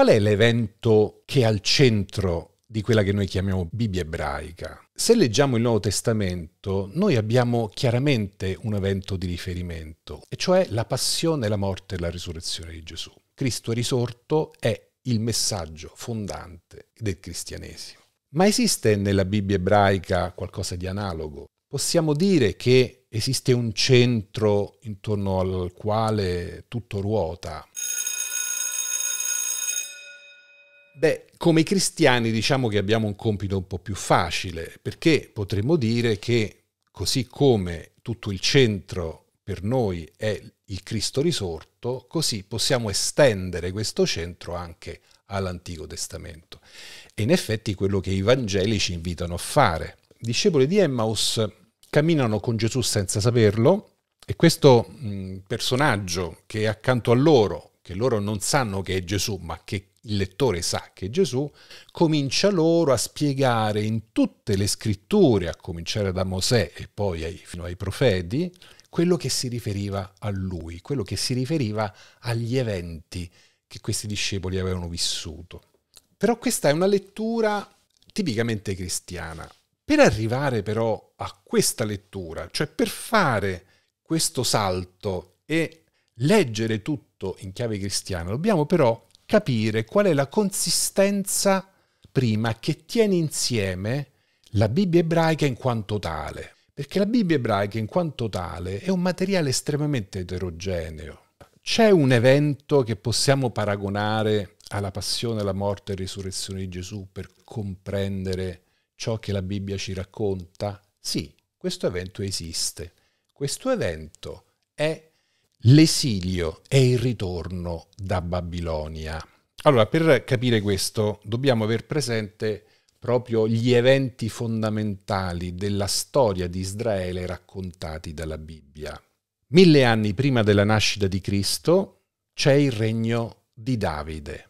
Qual è l'evento che è al centro di quella che noi chiamiamo Bibbia ebraica? Se leggiamo il Nuovo Testamento, noi abbiamo chiaramente un evento di riferimento, e cioè la passione, la morte e la risurrezione di Gesù. Cristo risorto è il messaggio fondante del cristianesimo. Ma esiste nella Bibbia ebraica qualcosa di analogo? Possiamo dire che esiste un centro intorno al quale tutto ruota? Beh, come cristiani diciamo che abbiamo un compito un po' più facile, perché potremmo dire che così come tutto il centro per noi è il Cristo risorto, così possiamo estendere questo centro anche all'Antico Testamento. E in effetti quello che i Vangeli ci invitano a fare. I discepoli di Emmaus camminano con Gesù senza saperlo e questo personaggio che è accanto a loro, che loro non sanno che è Gesù, ma che il lettore sa che Gesù, comincia loro a spiegare in tutte le scritture, a cominciare da Mosè e poi ai, fino ai profeti, quello che si riferiva a lui, quello che si riferiva agli eventi che questi discepoli avevano vissuto. Però questa è una lettura tipicamente cristiana. Per arrivare però a questa lettura, cioè per fare questo salto e leggere tutto in chiave cristiana, dobbiamo però capire qual è la consistenza prima che tiene insieme la Bibbia ebraica in quanto tale. Perché la Bibbia ebraica in quanto tale è un materiale estremamente eterogeneo. C'è un evento che possiamo paragonare alla passione, alla morte e risurrezione di Gesù per comprendere ciò che la Bibbia ci racconta? Sì, questo evento esiste. Questo evento è L'esilio e il ritorno da Babilonia. Allora, per capire questo, dobbiamo aver presente proprio gli eventi fondamentali della storia di Israele raccontati dalla Bibbia. Mille anni prima della nascita di Cristo c'è il regno di Davide.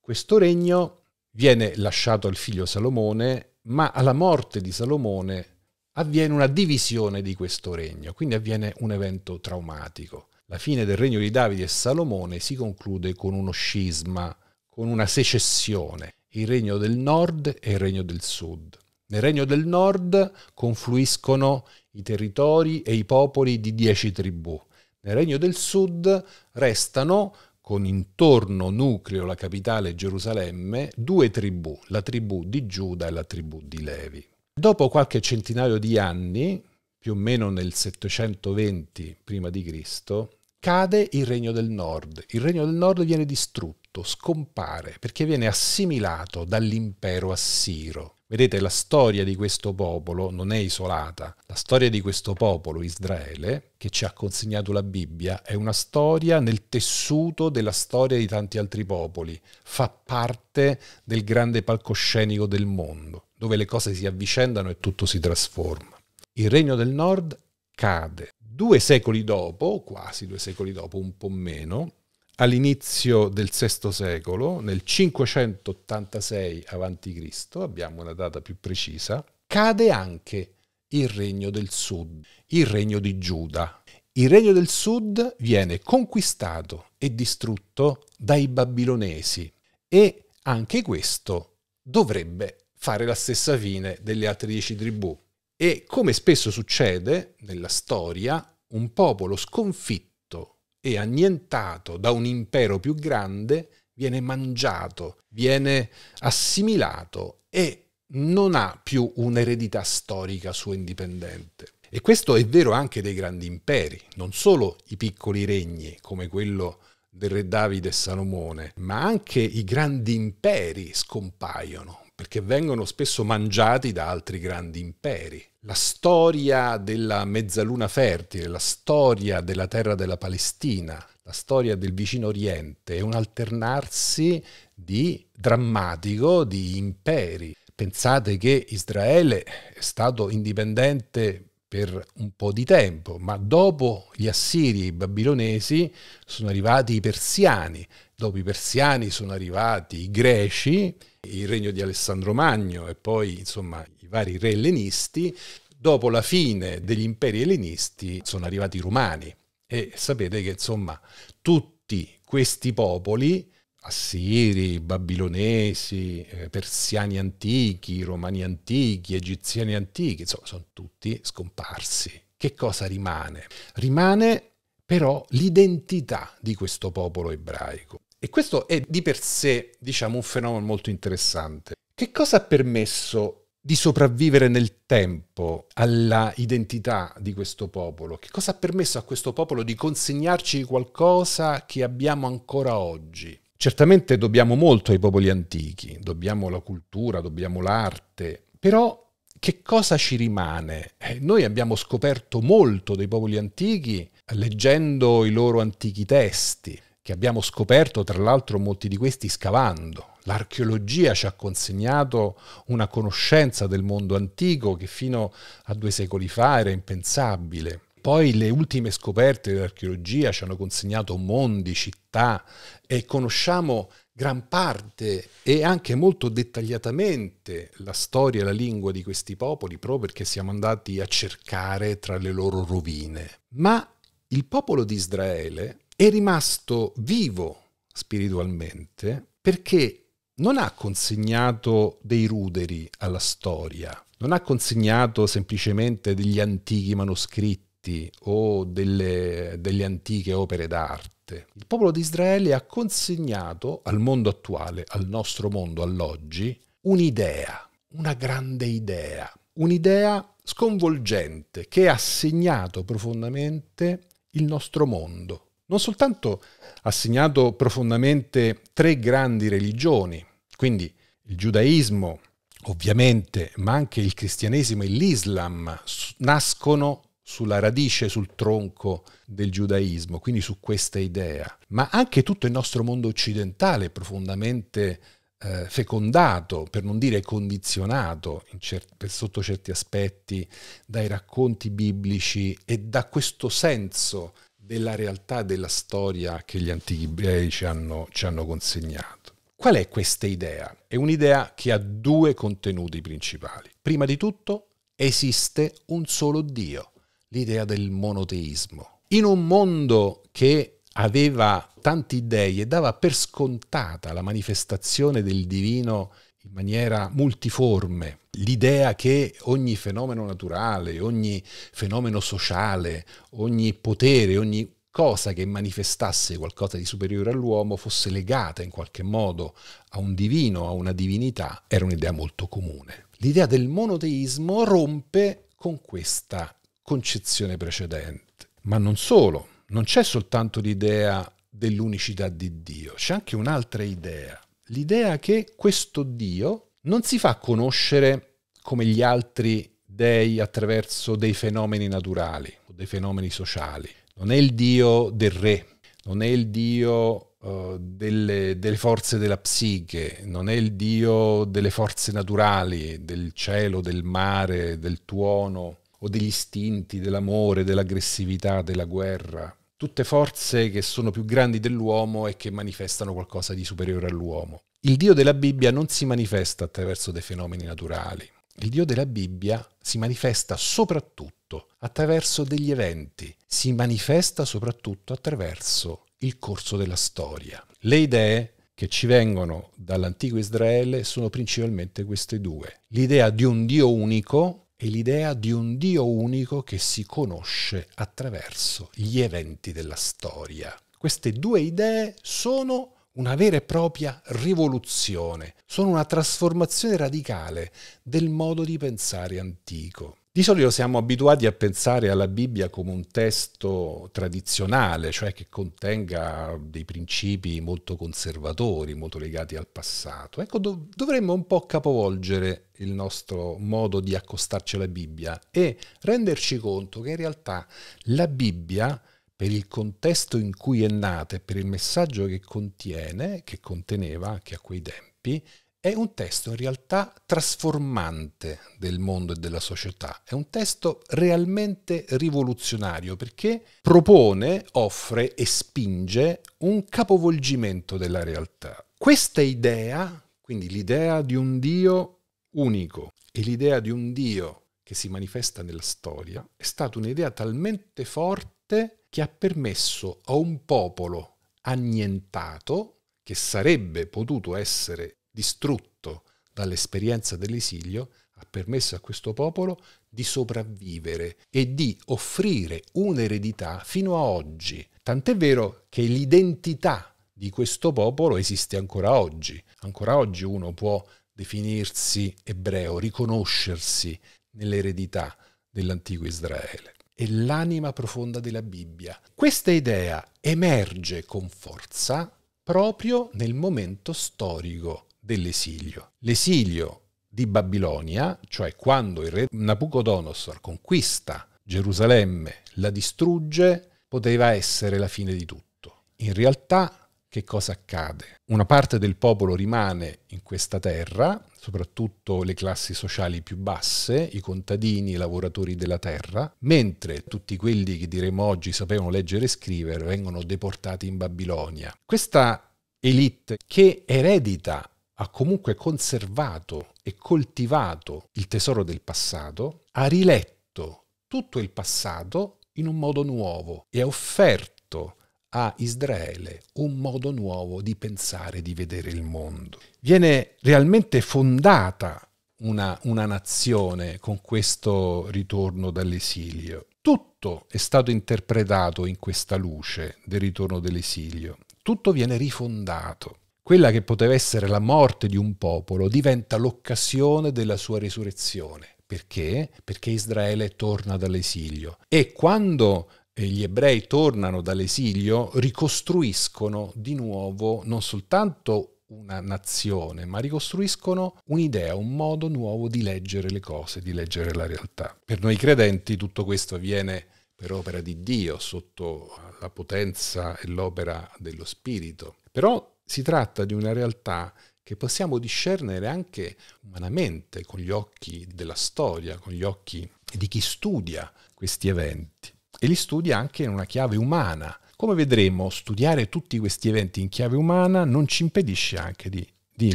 Questo regno viene lasciato al figlio Salomone, ma alla morte di Salomone avviene una divisione di questo regno, quindi avviene un evento traumatico. La fine del regno di Davide e Salomone si conclude con uno scisma, con una secessione, il regno del nord e il regno del sud. Nel regno del nord confluiscono i territori e i popoli di dieci tribù. Nel regno del sud restano, con intorno nucleo la capitale Gerusalemme, due tribù, la tribù di Giuda e la tribù di Levi. Dopo qualche centinaio di anni, più o meno nel 720 prima di Cristo, cade il regno del nord. Il regno del nord viene distrutto, scompare, perché viene assimilato dall'impero assiro. Vedete, la storia di questo popolo non è isolata. La storia di questo popolo, Israele, che ci ha consegnato la Bibbia, è una storia nel tessuto della storia di tanti altri popoli. Fa parte del grande palcoscenico del mondo, dove le cose si avvicendano e tutto si trasforma. Il regno del nord cade, Due secoli dopo, quasi due secoli dopo, un po' meno, all'inizio del VI secolo, nel 586 a.C., abbiamo una data più precisa, cade anche il regno del sud, il regno di Giuda. Il regno del sud viene conquistato e distrutto dai babilonesi e anche questo dovrebbe fare la stessa fine delle altre dieci tribù. E come spesso succede nella storia, un popolo sconfitto e annientato da un impero più grande viene mangiato, viene assimilato e non ha più un'eredità storica sua indipendente. E questo è vero anche dei grandi imperi, non solo i piccoli regni come quello del re Davide e Salomone, ma anche i grandi imperi scompaiono, perché vengono spesso mangiati da altri grandi imperi. La storia della mezzaluna fertile, la storia della terra della Palestina, la storia del vicino Oriente è un alternarsi di drammatico di imperi. Pensate che Israele è stato indipendente per un po' di tempo, ma dopo gli assiri e i babilonesi sono arrivati i persiani, dopo i persiani sono arrivati i greci, il regno di Alessandro Magno e poi insomma i vari re ellenisti, dopo la fine degli imperi ellenisti sono arrivati i romani e sapete che insomma tutti questi popoli assiri, babilonesi, eh, persiani antichi, romani antichi, egiziani antichi, insomma, sono tutti scomparsi. Che cosa rimane? Rimane però l'identità di questo popolo ebraico. E questo è di per sé, diciamo, un fenomeno molto interessante. Che cosa ha permesso di sopravvivere nel tempo alla identità di questo popolo? Che cosa ha permesso a questo popolo di consegnarci qualcosa che abbiamo ancora oggi? Certamente dobbiamo molto ai popoli antichi, dobbiamo la cultura, dobbiamo l'arte, però che cosa ci rimane? Eh, noi abbiamo scoperto molto dei popoli antichi leggendo i loro antichi testi, che abbiamo scoperto tra l'altro molti di questi scavando. L'archeologia ci ha consegnato una conoscenza del mondo antico che fino a due secoli fa era impensabile. Poi le ultime scoperte dell'archeologia ci hanno consegnato mondi, città e conosciamo gran parte e anche molto dettagliatamente la storia e la lingua di questi popoli proprio perché siamo andati a cercare tra le loro rovine. Ma il popolo di Israele è rimasto vivo spiritualmente perché non ha consegnato dei ruderi alla storia, non ha consegnato semplicemente degli antichi manoscritti scritti o delle, delle antiche opere d'arte. Il popolo di Israele ha consegnato al mondo attuale, al nostro mondo, all'oggi, un'idea, una grande idea, un'idea sconvolgente che ha segnato profondamente il nostro mondo. Non soltanto ha segnato profondamente tre grandi religioni, quindi il giudaismo, ovviamente, ma anche il cristianesimo e l'islam nascono sulla radice, sul tronco del giudaismo, quindi su questa idea, ma anche tutto il nostro mondo occidentale è profondamente eh, fecondato, per non dire condizionato, cer- per sotto certi aspetti, dai racconti biblici e da questo senso della realtà della storia che gli antichi ebrei ci ci hanno consegnato. Qual è questa idea? È un'idea che ha due contenuti principali. Prima di tutto, esiste un solo Dio l'idea del monoteismo. In un mondo che aveva tanti dei e dava per scontata la manifestazione del divino in maniera multiforme, l'idea che ogni fenomeno naturale, ogni fenomeno sociale, ogni potere, ogni cosa che manifestasse qualcosa di superiore all'uomo fosse legata in qualche modo a un divino, a una divinità, era un'idea molto comune. L'idea del monoteismo rompe con questa concezione precedente. Ma non solo, non c'è soltanto l'idea dell'unicità di Dio, c'è anche un'altra idea, l'idea che questo Dio non si fa conoscere come gli altri dei attraverso dei fenomeni naturali o dei fenomeni sociali. Non è il Dio del re, non è il Dio uh, delle, delle, forze della psiche, non è il Dio delle forze naturali, del cielo, del mare, del tuono, o degli istinti, dell'amore, dell'aggressività, della guerra, tutte forze che sono più grandi dell'uomo e che manifestano qualcosa di superiore all'uomo. Il Dio della Bibbia non si manifesta attraverso dei fenomeni naturali. Il Dio della Bibbia si manifesta soprattutto attraverso degli eventi, si manifesta soprattutto attraverso il corso della storia. Le idee che ci vengono dall'antico Israele sono principalmente queste due. L'idea di un Dio unico è l'idea di un Dio unico che si conosce attraverso gli eventi della storia. Queste due idee sono una vera e propria rivoluzione, sono una trasformazione radicale del modo di pensare antico. Di solito siamo abituati a pensare alla Bibbia come un testo tradizionale, cioè che contenga dei principi molto conservatori, molto legati al passato. Ecco, dov- dovremmo un po' capovolgere il nostro modo di accostarci alla Bibbia e renderci conto che in realtà la Bibbia, per il contesto in cui è nata e per il messaggio che contiene, che conteneva anche a quei tempi, è un testo in realtà trasformante del mondo e della società, è un testo realmente rivoluzionario perché propone, offre e spinge un capovolgimento della realtà. Questa idea, quindi l'idea di un Dio unico e l'idea di un Dio che si manifesta nella storia, è stata un'idea talmente forte che ha permesso a un popolo annientato, che sarebbe potuto essere distrutto dall'esperienza dell'esilio, ha permesso a questo popolo di sopravvivere e di offrire un'eredità fino a oggi. Tant'è vero che l'identità di questo popolo esiste ancora oggi. Ancora oggi uno può definirsi ebreo, riconoscersi nell'eredità dell'antico Israele. È l'anima profonda della Bibbia. Questa idea emerge con forza proprio nel momento storico dell'esilio. L'esilio di Babilonia, cioè quando il re Nabucodonosor conquista Gerusalemme, la distrugge, poteva essere la fine di tutto. In realtà che cosa accade? Una parte del popolo rimane in questa terra, soprattutto le classi sociali più basse, i contadini, i lavoratori della terra, mentre tutti quelli che diremo oggi sapevano leggere e scrivere vengono deportati in Babilonia. Questa elite che eredita ha comunque conservato e coltivato il tesoro del passato, ha riletto tutto il passato in un modo nuovo e ha offerto a Israele un modo nuovo di pensare, di vedere il mondo. Viene realmente fondata una, una nazione con questo ritorno dall'esilio. Tutto è stato interpretato in questa luce del ritorno dall'esilio. Tutto viene rifondato quella che poteva essere la morte di un popolo diventa l'occasione della sua risurrezione. Perché? Perché Israele torna dall'esilio. E quando eh, gli ebrei tornano dall'esilio, ricostruiscono di nuovo non soltanto una nazione, ma ricostruiscono un'idea, un modo nuovo di leggere le cose, di leggere la realtà. Per noi credenti tutto questo avviene per opera di Dio, sotto la potenza e l'opera dello Spirito. Però si tratta di una realtà che possiamo discernere anche umanamente con gli occhi della storia, con gli occhi di chi studia questi eventi e li studia anche in una chiave umana. Come vedremo, studiare tutti questi eventi in chiave umana non ci impedisce anche di, di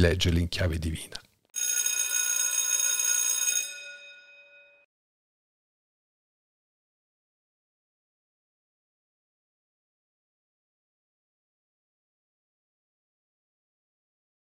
leggerli in chiave divina.